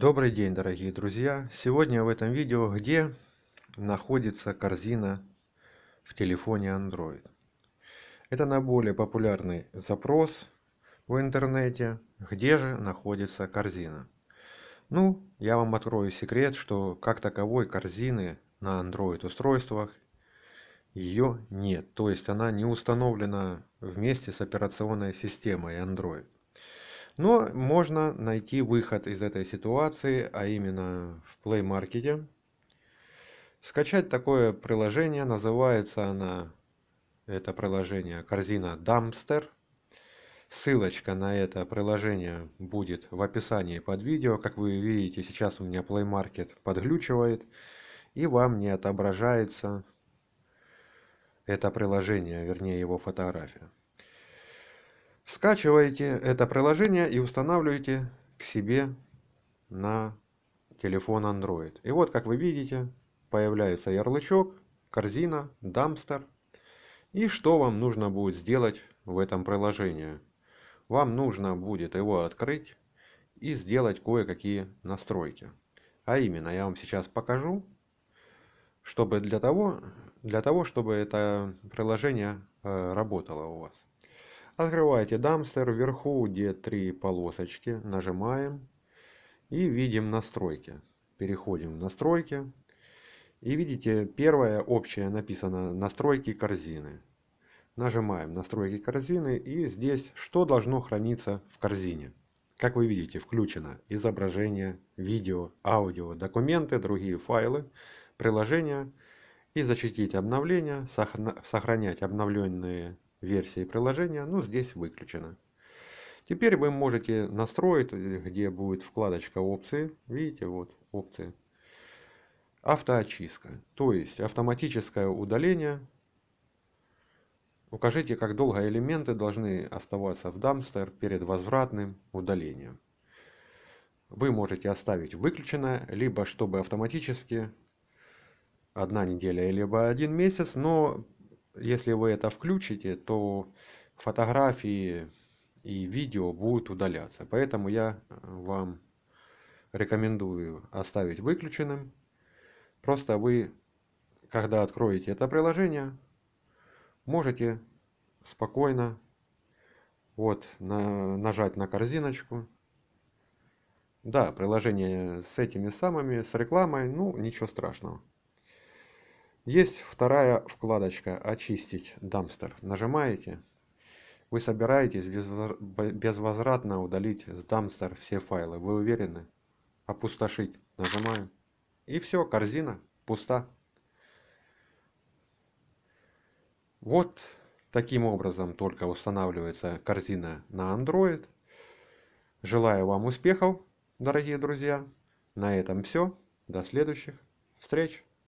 Добрый день, дорогие друзья! Сегодня в этом видео, где находится корзина в телефоне Android. Это наиболее популярный запрос в интернете, где же находится корзина. Ну, я вам открою секрет, что как таковой корзины на Android устройствах ее нет. То есть она не установлена вместе с операционной системой Android. Но можно найти выход из этой ситуации, а именно в Play Market. Скачать такое приложение, называется оно это приложение, корзина Dumpster. Ссылочка на это приложение будет в описании под видео. Как вы видите, сейчас у меня Play Market подглючивает и вам не отображается это приложение, вернее его фотография скачиваете это приложение и устанавливаете к себе на телефон Android. И вот, как вы видите, появляется ярлычок, корзина, дамстер. И что вам нужно будет сделать в этом приложении? Вам нужно будет его открыть и сделать кое-какие настройки. А именно, я вам сейчас покажу, чтобы для того, для того чтобы это приложение э, работало у вас. Открываете дамстер, вверху, где три полосочки, нажимаем и видим настройки. Переходим в настройки. И видите, первое общее написано настройки корзины. Нажимаем настройки корзины и здесь что должно храниться в корзине. Как вы видите, включено изображение, видео, аудио, документы, другие файлы, приложения. И защитить обновления, сохранять обновленные версии приложения, но ну, здесь выключено. Теперь вы можете настроить, где будет вкладочка опции. Видите, вот опции. Автоочистка, то есть автоматическое удаление. Укажите, как долго элементы должны оставаться в дамстер перед возвратным удалением. Вы можете оставить выключено, либо чтобы автоматически одна неделя, либо один месяц, но если вы это включите, то фотографии и видео будут удаляться. Поэтому я э, вам рекомендую оставить выключенным. Просто вы, когда откроете это приложение, можете спокойно вот, на, нажать на корзиночку. Да, приложение с этими самыми, с рекламой, ну ничего страшного. Есть вторая вкладочка «Очистить дамстер». Нажимаете. Вы собираетесь безвозвратно удалить с дамстер все файлы. Вы уверены? Опустошить. Нажимаем. И все, корзина пуста. Вот таким образом только устанавливается корзина на Android. Желаю вам успехов, дорогие друзья. На этом все. До следующих встреч.